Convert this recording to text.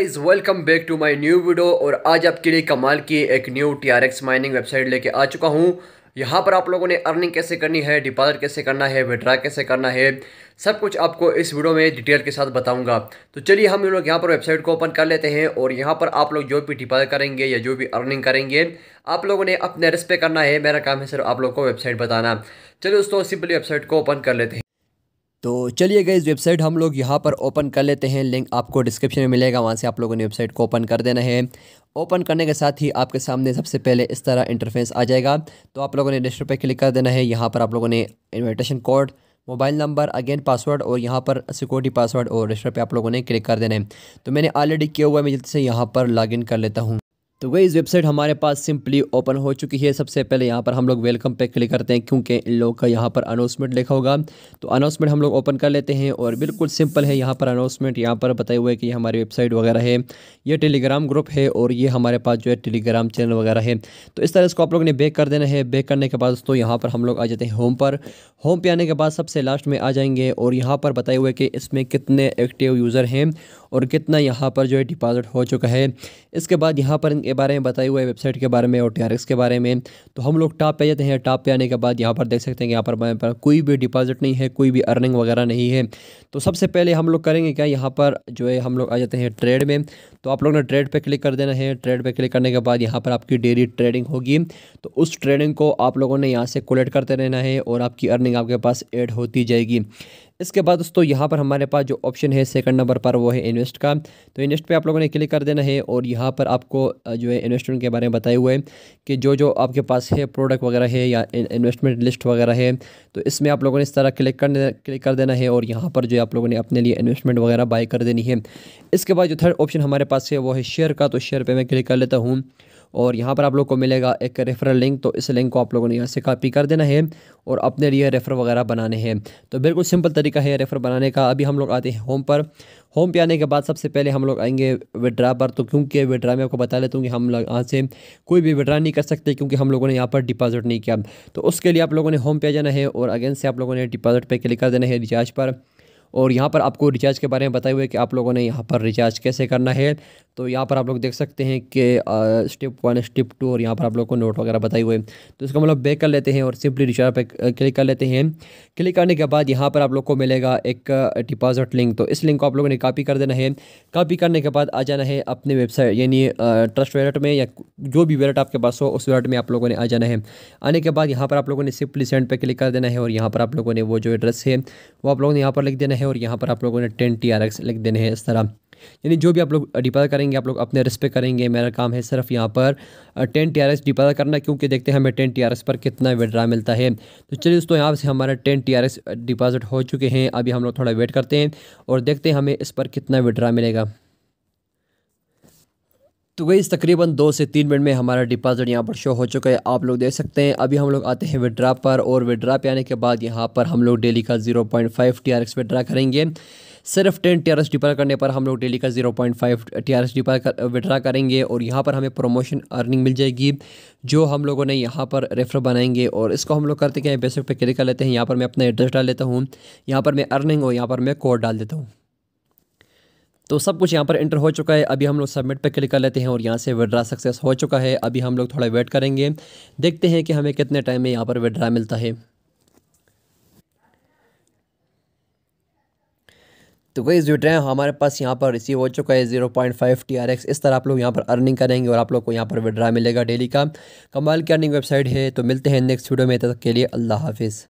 guys welcome back to my new video और आज आपके लिए कमाल की एक न्यू टीआरएक्स माइनिंग वेबसाइट लेके आ चुका हूँ यहाँ पर आप लोगों ने अर्निंग कैसे करनी है डिपॉजिट कैसे करना है विड्रा कैसे करना है सब कुछ आपको इस वीडियो में डिटेल के साथ बताऊंगा तो चलिए हम लोग यहाँ पर वेबसाइट को ओपन कर लेते हैं और यहाँ पर आप लोग जो भी डिपॉजिट करेंगे या जो भी अर्निंग करेंगे आप लोगों ने अपने रिस्पे करना है मेरा काम है सर आप लोग को वेबसाइट बताना चलिए दोस्तों सिंपली वेबसाइट को ओपन कर लेते हैं तो चलिए गए वेबसाइट हम लोग यहाँ पर ओपन कर लेते हैं लिंक आपको डिस्क्रिप्शन में मिलेगा वहाँ से आप लोगों ने वेबसाइट को ओपन कर देना है ओपन करने के साथ ही आपके सामने सबसे पहले इस तरह इंटरफेस आ जाएगा तो आप लोगों ने रजिस्टर पर क्लिक कर देना है यहाँ पर आप लोगों ने invitation code mobile number again password और यहाँ पर सिक्योरिटी पासवर्ड और रजिस्टर पे आप लोगों ने क्लिक कर देना है तो मैंने ऑलरेडी किया हुआ है मैं जल्दी से यहाँ पर लॉगिन कर लेता हूँ तो वही इस वेबसाइट हमारे पास सिंपली ओपन हो चुकी है सबसे पहले यहाँ पर हम लोग वेलकम पे क्लिक करते हैं क्योंकि इन लोग का यहाँ पर अनाउंसमेंट लिखा होगा तो अनाउंसमेंट हम लोग ओपन कर लेते हैं और बिल्कुल सिंपल है यहाँ पर अनाउंसमेंट यहाँ पर बताए हुए कि हमारी वेबसाइट वगैरह है ये टेलीग्राम ग्रुप है और ये हमारे पास जो है टेलीग्राम चैनल वगैरह है तो इस तरह इसको आप लोग ने बेक कर देना है बेक करने के बाद दोस्तों यहाँ पर हम लोग आ जाते हैं होम पर होम पर आने के बाद सबसे लास्ट में आ जाएंगे और यहाँ पर बताए हुए कि इसमें कितने एक्टिव यूज़र हैं और कितना यहाँ पर जो है डिपॉजिट हो चुका है इसके बाद यहाँ पर के बारे में बताई हुआ है वेबसाइट के बारे में और टी के बारे में तो हम लोग टॉप पे जाते हैं टॉप पे आने के बाद यहाँ पर देख सकते हैं यहाँ पर यहाँ पर कोई भी डिपॉजिट नहीं है कोई भी अर्निंग वगैरह नहीं है तो सबसे पहले हम लोग करेंगे क्या यहाँ पर जो है हम लोग आ जाते हैं ट्रेड में तो आप लोग ने ट्रेड पर क्लिक कर देना है ट्रेड पर क्लिक करने के बाद यहाँ पर आपकी डेली ट्रेडिंग होगी तो उस ट्रेडिंग को आप लोगों ने यहाँ से कोलेक्ट करते रहना है और आपकी अर्निंग आपके पास एड होती जाएगी इसके बाद दोस्तों यहाँ पर हमारे पास जो ऑप्शन है सेकंड नंबर पर वो है इन्वेस्ट का तो इन्वेस्ट पे आप लोगों ने क्लिक कर देना है और यहाँ पर आपको जो है इन्वेस्टमेंट के बारे में बताए हुए कि जो जो आपके पास है प्रोडक्ट वगैरह है या इन्वेस्टमेंट लिस्ट वगैरह है तो इसमें आप लोगों ने इस तरह क्लिक कर क्लिक कर देना है और यहाँ पर जो है आप लोगों ने अपने लिए इन्वेस्टमेंट वगैरह बाई कर देनी है इसके बाद जो थर्ड ऑप्शन हमारे पास है वो है शेयर का तो शेयर पर मैं क्लिक कर लेता हूँ और यहाँ पर आप लोग को मिलेगा एक रेफरल लिंक तो इस लिंक को आप लोगों ने यहाँ से कॉपी कर देना है और अपने लिए रेफर वगैरह बनाने हैं तो बिल्कुल सिंपल तरीका है रेफर बनाने का अभी हम लोग आते हैं होम पर होम पे आने के बाद सबसे पहले हम लोग आएंगे विड्रा पर तो क्योंकि विड्रा में आपको बता लेता हूँ कि हम लोग यहाँ से कोई भी विड्रा नहीं कर सकते क्योंकि हम लोगों ने यहाँ पर डिपॉजिट नहीं किया तो उसके लिए आप लोगों ने होम पे आ जाना है और अगेन से आप लोगों ने डिपॉजिट पर क्लिक कर देना है रिचार्ज पर और यहाँ पर आपको रिचार्ज के बारे में बताए हुए कि आप लोगों ने यहाँ पर रिचार्ज कैसे करना है तो यहाँ पर आप लोग देख सकते हैं कि स्टेप वन स्टेप टू और यहाँ पर आप लोग को नोट वगैरह बताए हुए तो इसका मतलब बैक कर लेते हैं और सिंपली रिचार्ज पर क्लिक कर लेते हैं क्लिक करने के बाद यहाँ पर आप लोग को मिलेगा एक डिपॉजिट लिंक तो इस लिंक को आप लोगों ने कापी कर देना है कापी करने के बाद आ जाना है अपने वेबसाइट यानी ट्रस्ट वैलेट में या जो भी वैलेट आपके पास हो उस वैलेट में आप लोगों ने आ जाना है आने के बाद यहाँ पर आप लोगों ने सिंपली सेंड पर क्लिक कर देना है और यहाँ पर आप लोगों ने वो जो एड्रेस है वो आप लोगों ने यहाँ पर लिख देना है है और यहाँ पर आप लोगों ने टेन टी आर एक्स लिख देने हैं इस तरह यानी जो भी आप लोग डिपाज करेंगे आप लोग अपने रिस्क पे करेंगे मेरा काम है सिर्फ यहाँ पर ten T R S deposit करना क्योंकि देखते हैं हमें टेन टी आर एस पर कितना विड्रा मिलता है तो चलिए दोस्तों यहाँ से हमारा ten T R S deposit हो चुके हैं अभी हम लोग थोड़ा वेट करते हैं और देखते हैं हमें इस पर कितना विड्रा मिलेगा तो गई तकरीबन दो से तीन मिनट में हमारा डिपॉजिट यहाँ पर शो हो चुका है आप लोग देख सकते हैं अभी हम लोग आते हैं विड्रा पर और विड्रा पे आने के बाद यहाँ पर हम लोग डेली का zero point five T R X withdraw करेंगे सिर्फ ten T R S deposit करने पर हम लोग डेली का zero point five T R S deposit कर विड्रा करेंगे और यहाँ पर हमें प्रमोशन अर्निंग मिल जाएगी जो हम लोगों ने यहाँ पर रेफर बनाएंगे और इसको हम लोग करते हैं बेसिक पे क्लिक कर लेते हैं यहाँ पर मैं अपना एड्रेस डाल लेता हूँ यहाँ पर मैं अर्निंग और यहाँ पर मैं कोड डाल देता हूँ तो सब कुछ यहाँ पर इंटर हो चुका है अभी हम लोग सबमिट पर क्लिक कर लेते हैं और यहाँ से विड्रा सक्सेस हो चुका है अभी हम लोग थोड़ा वेट करेंगे देखते हैं कि हमें कितने टाइम में यहाँ पर विड्रा मिलता है तो वही जो ड्राइव हमारे पास यहाँ पर रिसीव हो चुका है zero point five T R X इस तरह आप लोग यहाँ पर अर्निंग करेंगे और आप लोग को यहाँ पर विड्रा मिलेगा डेली का कमाल की अर्निंग वेबसाइट है तो मिलते हैं नेक्स्ट वीडियो में तक के लिए अल्लाह हाफिज़